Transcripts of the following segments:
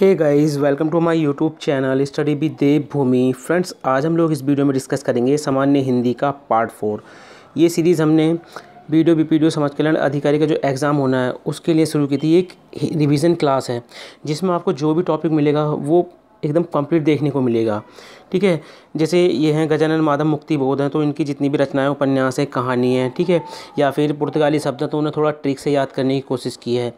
hey guys welcome to my YouTube channel study with Devbhoomi friends आज हम लोग इस वीडियो में डिस्कस करेंगे सामान्य हिंदी का पार्ट फोर ये सीरीज़ हमने वीडियो बी पी समाज कल्याण अधिकारी का जो एग्ज़ाम होना है उसके लिए शुरू की थी एक रिवीजन क्लास है जिसमें आपको जो भी टॉपिक मिलेगा वो एकदम कंप्लीट देखने को मिलेगा ठीक है जैसे ये हैं गजानन माधव मुक्ति बोध हैं तो इनकी जितनी भी रचनाएं उपन्यास है कहानी है ठीक है या फिर पुर्तगाली शब्द तो उन्हें थोड़ा ट्रिक से याद करने की कोशिश की है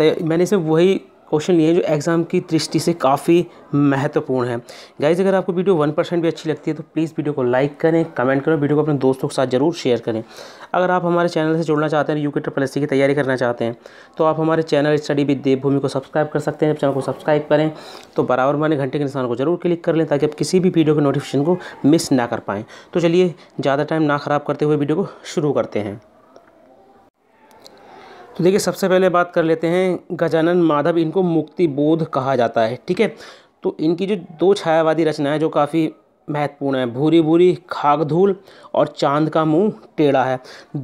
तो मैंने सिर्फ वही क्वेश्चन ये जो एग्ज़ाम की दृष्टि से काफ़ी महत्वपूर्ण है गाइज अगर आपको वीडियो वन परसेंट भी अच्छी लगती है तो प्लीज़ वीडियो को लाइक करें कमेंट करें वीडियो को अपने दोस्तों के साथ जरूर शेयर करें अगर आप हमारे चैनल से जुड़ना चाहते हैं यू के ट्रपल की तैयारी करना चाहते हैं तो आप हमारे चैनल स्टडी विद देवभूमि को सब्सक्राइब कर सकते हैं चैनल को सब्सक्राइब करें तो बराबर माने घंटे के निशान को जरूर क्लिक कर लें ताकि आप किसी भी वीडियो के नोटिफिकेशन को मिस ना कर पाएँ तो चलिए ज़्यादा टाइम ना ख़राब करते हुए वीडियो को शुरू करते हैं तो देखिए सबसे पहले बात कर लेते हैं गजानन माधव इनको मुक्ति बोध कहा जाता है ठीक है तो इनकी जो दो छायावादी रचनाएं जो काफ़ी महत्वपूर्ण है भूरी भूरी खाग धूल और चांद का मुंह टेढ़ा है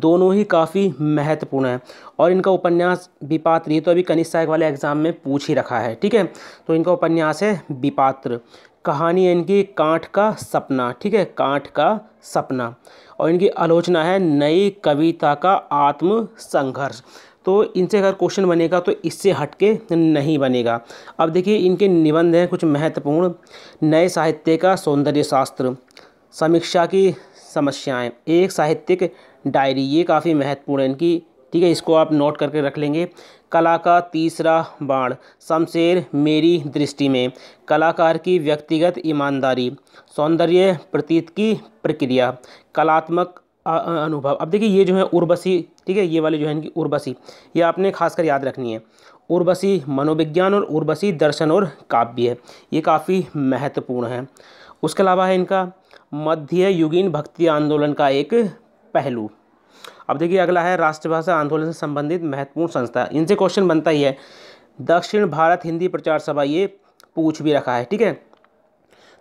दोनों ही काफ़ी महत्वपूर्ण है और इनका उपन्यास विपात्र तो अभी कनिष्ठ साहब वाले एग्ज़ाम में पूछ ही रखा है ठीक है तो इनका उपन्यास है विपात्र कहानी है इनकी कांठ का सपना ठीक है कांठ का सपना और इनकी आलोचना है नई कविता का आत्म संघर्ष तो इनसे अगर क्वेश्चन बनेगा तो इससे हटके नहीं बनेगा अब देखिए इनके निबंध हैं कुछ महत्वपूर्ण नए साहित्य का सौंदर्य शास्त्र समीक्षा की समस्याएं एक साहित्यिक डायरी ये काफ़ी महत्वपूर्ण है इनकी ठीक है इसको आप नोट करके रख लेंगे कला का तीसरा बाण शमशेर मेरी दृष्टि में कलाकार की व्यक्तिगत ईमानदारी सौंदर्य प्रतीत की प्रक्रिया कलात्मक अनुभव अब देखिए ये जो है उर्वशी ठीक है ये वाले जो है इनकी उर्वशी ये आपने खासकर याद रखनी है उर्वशी मनोविज्ञान और उर्वशी दर्शन और काव्य है ये काफ़ी महत्वपूर्ण है उसके अलावा है इनका मध्य युगीन भक्ति आंदोलन का एक पहलू अब देखिए अगला है राष्ट्रभाषा आंदोलन से संबंधित महत्वपूर्ण संस्था इनसे क्वेश्चन बनता ही है दक्षिण भारत हिंदी प्रचार सभा ये पूछ भी रखा है ठीक है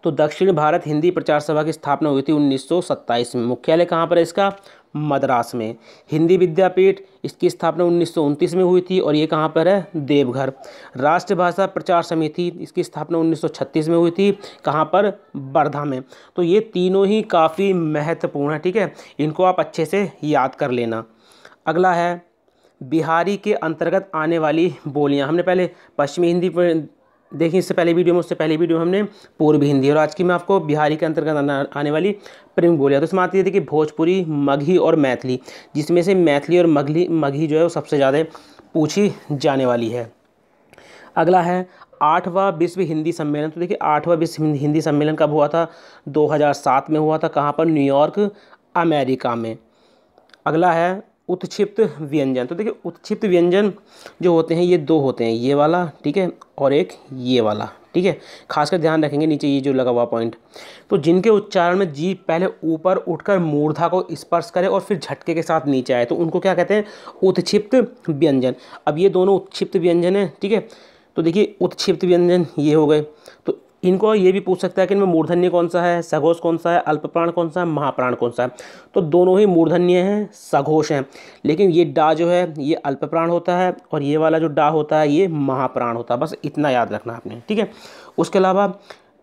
तो दक्षिण भारत हिंदी प्रचार सभा की स्थापना हुई थी 1927 में मुख्यालय कहाँ पर है इसका मद्रास में हिंदी विद्यापीठ इसकी स्थापना उन्नीस में हुई थी और ये कहाँ पर है देवघर राष्ट्रभाषा प्रचार समिति इसकी स्थापना 1936 में हुई थी कहाँ पर वर्धा में तो ये तीनों ही काफ़ी महत्वपूर्ण है ठीक है इनको आप अच्छे से याद कर लेना अगला है बिहारी के अंतर्गत आने वाली बोलियां हमने पहले पश्चिमी हिंदी देखिए इससे पहले वीडियो में उससे पहले वीडियो हमने पूर्व हिंदी और आज की मैं आपको बिहारी के अंतर्गत आने वाली प्रमुख बोलियाँ तो इसमें आती है देखिए भोजपुरी मगही और मैथिली जिसमें से मैथिली और मगली मगही जो है वो सबसे ज़्यादा पूछी जाने वाली है अगला है आठवां विश्व हिंदी सम्मेलन तो देखिए आठवां विश्व हिंदी सम्मेलन कब हुआ था 2007 में हुआ था कहाँ पर न्यूयॉर्क अमेरिका में अगला है उत्क्षिप्त व्यंजन तो देखिए उत्क्षिप्त व्यंजन जो होते हैं ये दो होते हैं ये वाला ठीक है और एक ये वाला ठीक है खासकर ध्यान रखेंगे नीचे ये जो लगा हुआ पॉइंट तो जिनके उच्चारण में जी पहले ऊपर उठकर मूर्धा को स्पर्श करे और फिर झटके के साथ नीचे आए तो उनको क्या कहते हैं उत्क्षिप्त व्यंजन अब ये दोनों उत्क्षिप्त व्यंजन है ठीक है तो देखिए उत्क्षिप्त व्यंजन ये हो गए तो इनको ये भी पूछ सकता है कि इनमें मूर्धन्य कौन सा है सघोष कौन सा है अल्पप्राण कौन सा है महाप्राण कौन सा है तो दोनों ही मूर्धन्य हैं सघोष हैं लेकिन ये डा जो है ये अल्पप्राण होता है और ये वाला जो डा होता है ये महाप्राण होता है बस इतना याद रखना आपने ठीक है उसके अलावा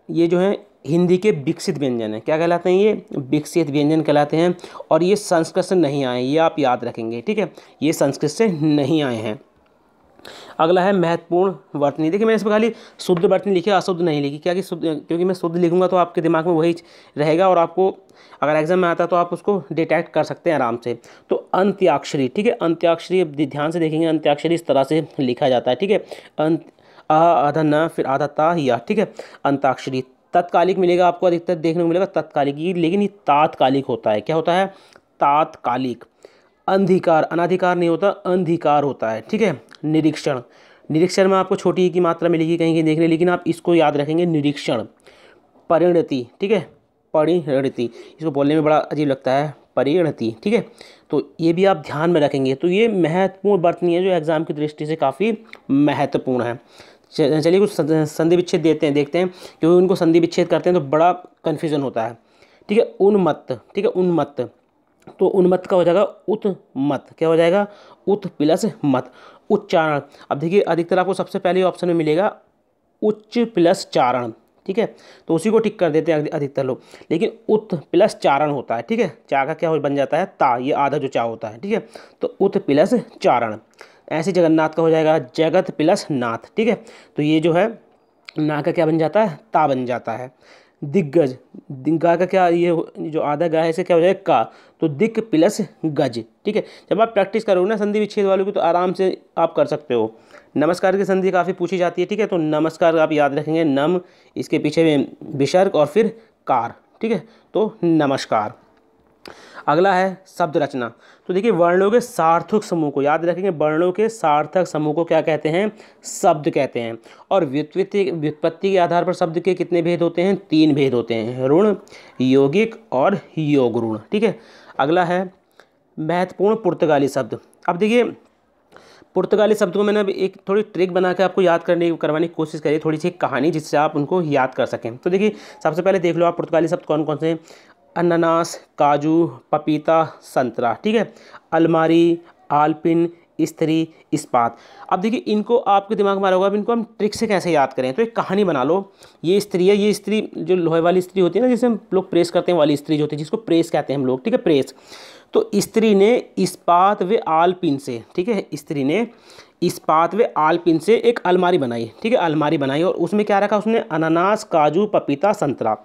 ये जो है हिंदी के विकसित व्यंजन हैं क्या कहलाते हैं ये विकसित व्यंजन कहलाते हैं और ये संस्कृत से नहीं आए ये आप याद रखेंगे ठीक है ये संस्कृत से नहीं आए हैं अगला है महत्वपूर्ण वर्तनी देखिए मैंने इसमें खाली शुद्ध वर्तनी लिखी अशुद्ध नहीं लिखी क्या कि शुद्ध क्योंकि मैं शुद्ध लिखूंगा तो आपके दिमाग में वही रहेगा और आपको अगर एग्जाम में आता है तो आप उसको डिटेक्ट कर सकते हैं आराम से तो अंत्याक्षरी ठीक है अंत्याक्षरी ध्यान से देखेंगे अंत्याक्षरी इस तरह से लिखा जाता है ठीक है अंत आ आधा न फिर आधा ता या ठीक है अंताक्षरी तत्कालिक मिलेगा आपको अधिकतर देखने को मिलेगा तत्कालिक ये लेकिन ये तात्कालिक होता है क्या होता है तात्कालिक अंधिकार अनाधिकार नहीं होता अंधिकार होता है ठीक है निरीक्षण निरीक्षण में आपको छोटी की मात्रा मिलेगी कहीं कहीं देख लेकिन आप इसको याद रखेंगे निरीक्षण परिणति ठीक है परिणति इसको बोलने में बड़ा अजीब लगता है परिणति ठीक है तो ये भी आप ध्यान में रखेंगे तो ये महत्वपूर्ण बर्तनी है जो एग्ज़ाम की दृष्टि से काफ़ी महत्वपूर्ण है चलिए कुछ संधि विच्छेद देते हैं देखते हैं क्योंकि उनको संधि विच्छेद करते हैं तो बड़ा कन्फ्यूज़न होता है ठीक है उन्मत्त ठीक है उन्मत्त तो उन्मत का हो जाएगा उत्मत क्या हो जाएगा उत प्लस मत उच्चारण अब देखिए अधिकतर आपको सबसे पहले ऑप्शन में मिलेगा उच्च प्लस चारण ठीक है तो उसी को टिक कर देते हैं अधिकतर लोग लेकिन उत प्लस चारण होता है ठीक है चा का क्या हो बन जाता है ता ये आधा जो चा होता है ठीक है तो उत प्लस चारण ऐसे जगन्नाथ का हो जाएगा जगत प्लस नाथ ठीक है तो ये जो है ना का क्या बन जाता है ता बन जाता है दिग्गज गा का क्या ये जो आधा गा है इसे क्या हो जाएगा का तो दिक प्लस गज ठीक है जब आप प्रैक्टिस करोगे ना संधि विच्छेद वालों की तो आराम से आप कर सकते हो नमस्कार की संधि काफ़ी पूछी जाती है ठीक है तो नमस्कार आप याद रखेंगे नम इसके पीछे में विसर्ग और फिर कार ठीक है तो नमस्कार अगला है शब्द रचना तो देखिए वर्णों के सार्थक समूह को याद रखेंगे वर्णों के सार्थक समूह को क्या कहते हैं शब्द कहते हैं और व्युत्पत्ति व्युत्पत्ति के आधार पर शब्द के कितने भेद होते हैं तीन भेद होते हैं ऋण यौगिक और योग ऋण ठीक है अगला है महत्वपूर्ण पुर्तगाली शब्द अब देखिए पुर्तगाली शब्द को मैंने अब एक थोड़ी ट्रिक बना के आपको याद करने करवाने की कोशिश करी थोड़ी सी कहानी जिससे आप उनको याद कर सकें तो देखिए सबसे पहले देख लो आप पुर्तगाली शब्द कौन कौन से अनानास काजू पपीता संतरा ठीक है अलमारी आलपिन स्त्री इस्पात अब देखिए इनको आपके दिमाग में आ रहा होगा अब इनको हम ट्रिक से कैसे याद करें तो एक कहानी बना लो ये स्त्री है ये स्त्री जो लोहे वाली स्त्री होती है ना जिसे हम लोग प्रेस करते हैं वाली स्त्री जो होती है जिसको प्रेस कहते हैं हम लोग ठीक है प्रेस तो स्त्री ने इस्पात व आलपिन से ठीक है स्त्री ने इस्पात व आलपिन से एक अलमारी बनाई ठीक है अलमारी बनाई और उसमें क्या रखा उसने अनानास काजू पपीता संतरा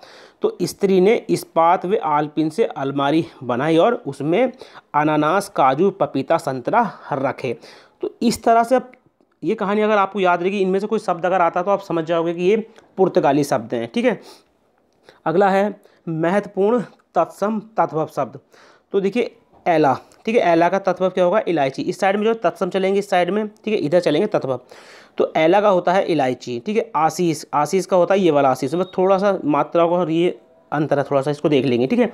तो स्त्री ने इस्पात व आलपिन से अलमारी बनाई और उसमें अनानास काजू पपीता संतरा रखे तो इस तरह से अब ये कहानी अगर आपको याद रहेगी इनमें से कोई शब्द अगर आता तो आप समझ जाओगे कि ये पुर्तगाली शब्द हैं ठीक है अगला है महत्वपूर्ण तत्सम तत्व शब्द तो देखिए एला ठीक है एला का तत्व क्या होगा इलायची इस साइड में जो तत्सम चलेंगे इस साइड में ठीक है इधर चलेंगे तत्व तो एला का होता है इलायची ठीक है आशीष आशीष का होता है ये वाला आशीष तो बस थोड़ा सा मात्रा को ये अंतर है थोड़ा सा इसको देख लेंगे ठीक है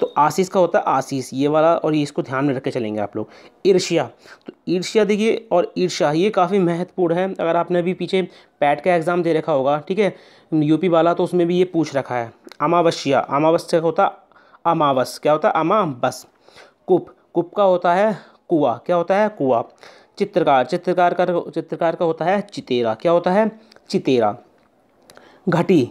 तो आशीष का होता है आशीष ये वाला और ये इसको ध्यान में रख के चलेंगे आप लोग ईर्ष्या तो ईर्ष्या देखिए और ईर्ष्या ये काफ़ी महत्वपूर्ण है अगर आपने अभी पीछे पैट का एग्ज़ाम दे रखा होगा ठीक है यूपी वाला तो उसमें भी ये पूछ रखा है अमावस्या अमावस्या होता अमावस क्या होता है अमावस कुप कुप का होता है कुआ क्या होता है कुआ चित्रकार चित्रकार का चित्रकार का होता है चितेरा क्या होता है चितेरा घटी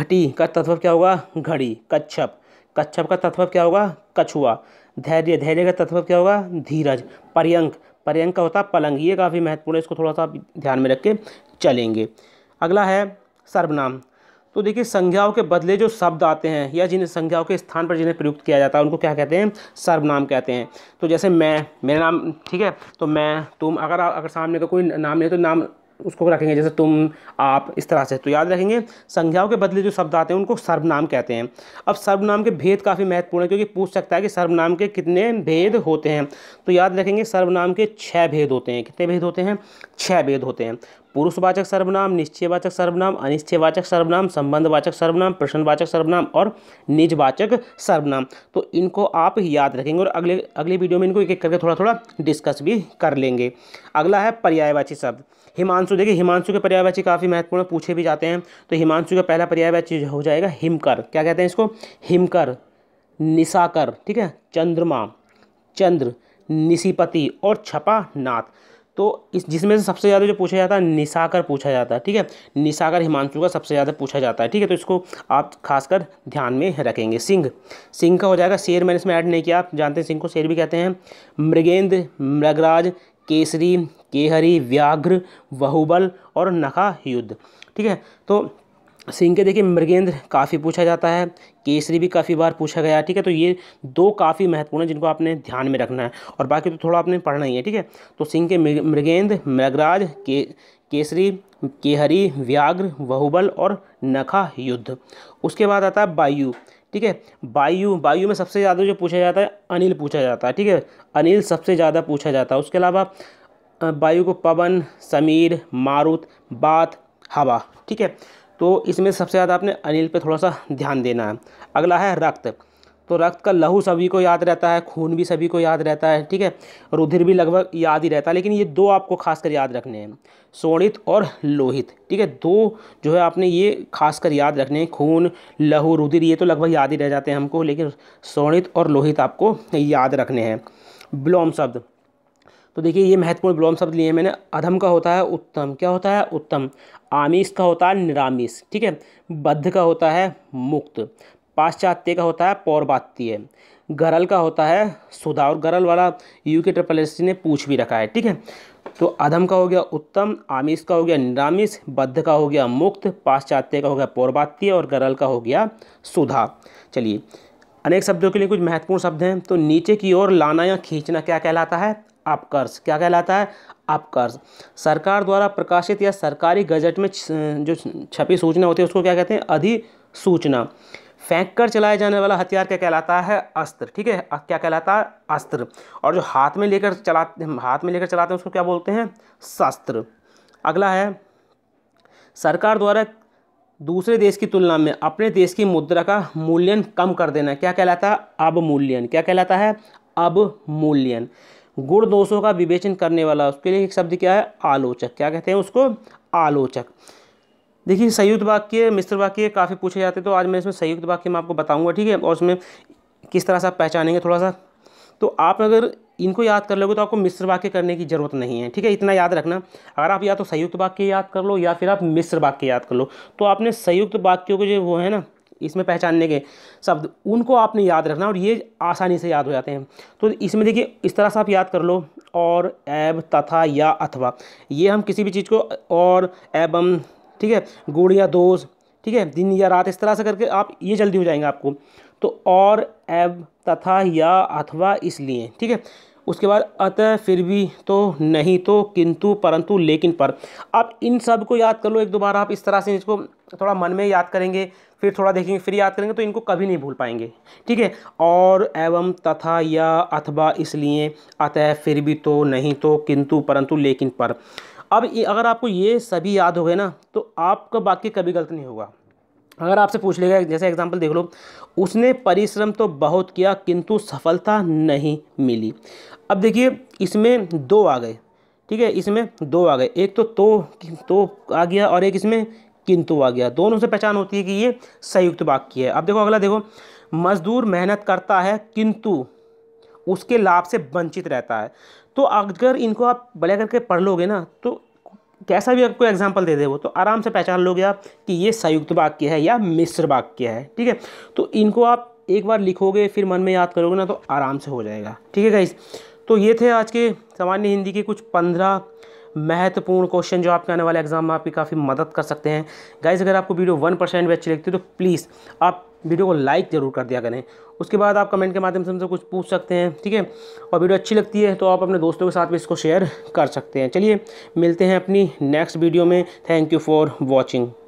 घटी का तत्व क्या होगा घड़ी कच्छप कच्छप का तत्व क्या होगा कछुआ धैर्य धैर्य का तत्व क्या होगा धीरज पर्यंक पर्यंक का होता है पलंग ये काफ़ी महत्वपूर्ण है इसको थोड़ा सा ध्यान में रख के चलेंगे अगला है सर्वनाम तो देखिए संज्ञाओं के बदले जो शब्द आते हैं या जिन्हें संज्ञाओं के स्थान पर जिन्हें प्रयुक्त किया जाता है उनको क्या कहते हैं सर्वनाम कहते हैं तो जैसे मैं मेरा नाम ठीक है तो मैं तुम अगर अगर सामने का कोई नाम नहीं तो नाम उसको रखेंगे जैसे तुम आप इस तरह से तो याद रखेंगे संज्ञाओं के बदले जो शब्द आते हैं उनको सर्वनाम कहते हैं अब सर्वनाम के भेद काफ़ी महत्वपूर्ण है क्योंकि पूछ सकता है कि सर्वनाम के कितने भेद होते हैं तो याद रखेंगे सर्वनाम के छः भेद होते हैं कितने भेद होते हैं छः भेद होते हैं पुरुषवाचक सर्वनाम निश्चयवाचक सर्वनाम अनिश्चयवाचक सर्वनाम संबंधवाचक सर्वनाम प्रश्नवाचक सर्वनाम और निजवाचक सर्वनाम तो इनको आप याद रखेंगे और अगले अगले वीडियो में इनको एक एक करके थोड़ा थोड़ा डिस्कस भी कर लेंगे अगला है पर्यायवाची शब्द हिमांशु देखिए हिमांशु के पर्यायवाची काफ़ी महत्वपूर्ण पूछे भी जाते हैं तो हिमांशु का पहला पर्यायवाची हो जाएगा हिमकर क्या कहते हैं इसको हिमकर निशाकर ठीक है चंद्रमा चंद्र निशिपति और छपा नाथ तो इस जिसमें से सबसे ज़्यादा जो पूछा जाता है निशाकर पूछा जाता है ठीक है निशाकर हिमांशु का सबसे ज़्यादा पूछा जाता है ठीक है तो इसको आप खासकर ध्यान में रखेंगे सिंह सिंह का हो जाएगा शेर मैंने इसमें ऐड नहीं किया आप जानते हैं सिंह को शेर भी कहते हैं मृगेंद्र मृगराज केसरी केहरी व्याघ्र बहुबल और नखा युद्ध ठीक है तो सिंह के देखिए मृगेंद्र काफ़ी पूछा जाता है केसरी भी काफ़ी बार पूछा गया ठीक है तो ये दो काफ़ी महत्वपूर्ण है जिनको आपने ध्यान में रखना है और बाकी तो थोड़ा आपने पढ़ना ही है ठीक है तो सिंह के मृगेंद्र मृगराज के केसरी केहरी व्याघ्र बहुबल और नखा युद्ध उसके बाद आता है वायु ठीक है वायु वायु में सबसे ज़्यादा जो पूछा जाता है अनिल पूछा जाता है ठीक है अनिल सबसे ज़्यादा पूछा जाता है उसके अलावा वायु को पवन समीर मारुत बात हवा ठीक है तो इसमें सबसे ज़्यादा आपने अनिल पे थोड़ा सा ध्यान देना है अगला है रक्त तो रक्त का लहू सभी को याद रहता है खून भी सभी को याद रहता है ठीक है रुधिर भी लगभग याद ही रहता है लेकिन ये दो आपको खासकर याद रखने हैं सोणित और लोहित ठीक है दो जो है आपने ये खासकर याद रखने हैं खून लहू रुधिर ये तो लगभग याद ही रह जाते हैं हमको लेकिन सोणित और लोहित आपको याद रखने हैं ब्लोम शब्द तो देखिए ये महत्वपूर्ण विलोम शब्द लिए मैंने अधम का होता है उत्तम क्या होता है उत्तम आमिष का होता है निरामिष ठीक है बद्ध का होता है मुक्त पाश्चात्य का होता है पौर्वात्य गरल का होता है सुधा और गरल वाला यू के ट्रिपल एस ने पूछ भी रखा है ठीक है तो अधम का हो गया उत्तम आमिष का हो गया निरामिष बद्ध का हो गया मुक्त पाश्चात्य का हो गया पौर्वात्य और गरल का हो गया सुधा चलिए अनेक शब्दों के लिए कुछ महत्वपूर्ण शब्द हैं तो नीचे की ओर लाना या खींचना क्या कहलाता है अपकर्ष क्या कहलाता है अपकर्ष सरकार द्वारा प्रकाशित या सरकारी गजट में जो छपी सूचना होती है उसको क्या कहते हैं अधिसूचना फेंक कर चलाया जाने वाला हथियार क्या कहलाता है अस्त्र ठीक है क्या कहलाता है अस्त्र और जो हाथ में लेकर चला हाथ में लेकर चलाते हैं उसको क्या बोलते हैं शस्त्र अगला है सरकार द्वारा दूसरे देश की तुलना में अपने देश की मुद्रा का मूल्यन कम कर देना क्या कहलाता है अवमूल्यन क्या कहलाता है अवमूल्यन गुण दोषों का विवेचन करने वाला उसके लिए एक शब्द क्या है आलोचक क्या कहते हैं उसको आलोचक देखिए संयुक्त वाक्य मिश्र वाक्य काफ़ी पूछे जाते तो आज मैं इसमें संयुक्त वाक्य में आपको बताऊंगा ठीक है और उसमें किस तरह से आप पहचानेंगे थोड़ा सा तो आप अगर इनको याद कर लोगे तो आपको मिश्र वाक्य करने की ज़रूरत नहीं है ठीक है इतना याद रखना अगर आप या तो संयुक्त वाक्य याद कर लो या फिर आप मिश्र वाक्य याद कर लो तो आपने संयुक्त वाक्यों के जो वो है ना इसमें पहचानने के शब्द उनको आपने याद रखना और ये आसानी से याद हो जाते हैं तो इसमें देखिए इस तरह से आप याद कर लो और एब तथा या अथवा ये हम किसी भी चीज़ को और एबम ठीक है गुड़ या दोष ठीक है दिन या रात इस तरह से करके आप ये जल्दी हो जाएंगे आपको तो और एब तथा या अथवा इसलिए ठीक है उसके बाद अतः फिर भी तो नहीं तो किंतु परंतु लेकिन पर अब इन सब को याद कर लो एक दोबारा आप इस तरह से इसको थोड़ा मन में याद करेंगे फिर थोड़ा देखेंगे फिर याद करेंगे तो इनको कभी नहीं भूल पाएंगे ठीक है और एवं तथा या अथवा इसलिए अतः फिर भी तो नहीं तो किंतु परंतु लेकिन पर अब अगर आपको ये सभी याद हो गए ना तो आपका वाक्य कभी गलत नहीं होगा अगर आपसे पूछ लेगा जैसे एग्जाम्पल देख लो उसने परिश्रम तो बहुत किया किंतु सफलता नहीं मिली अब देखिए इसमें दो आ गए ठीक है इसमें दो आ गए एक तो तो तो आ गया और एक इसमें किंतु आ गया दोनों से पहचान होती है कि ये संयुक्त वाक्य है अब देखो अगला देखो मजदूर मेहनत करता है किंतु उसके लाभ से वंचित रहता है तो अगर इनको आप बड़े करके पढ़ लोगे ना तो कैसा भी आपको एग्जाम्पल दे दे वो तो आराम से पहचान लोगे आप कि ये संयुक्त वाक्य है या मिश्र वाक्य है ठीक है तो इनको आप एक बार लिखोगे फिर मन में याद करोगे ना तो आराम से हो जाएगा ठीक है गाइज तो ये थे आज के सामान्य हिंदी के कुछ पंद्रह महत्वपूर्ण क्वेश्चन जो आपके आने वाले एग्जाम में आपकी काफ़ी मदद कर सकते हैं गाइज अगर आपको वीडियो वन परसेंट भी अच्छी लगती है तो प्लीज़ आप वीडियो को लाइक ज़रूर कर दिया करें उसके बाद आप कमेंट के माध्यम से हमसे कुछ पूछ सकते हैं ठीक है और वीडियो अच्छी लगती है तो आप अपने दोस्तों के साथ भी इसको शेयर कर सकते हैं चलिए मिलते हैं अपनी नेक्स्ट वीडियो में थैंक यू फॉर वॉचिंग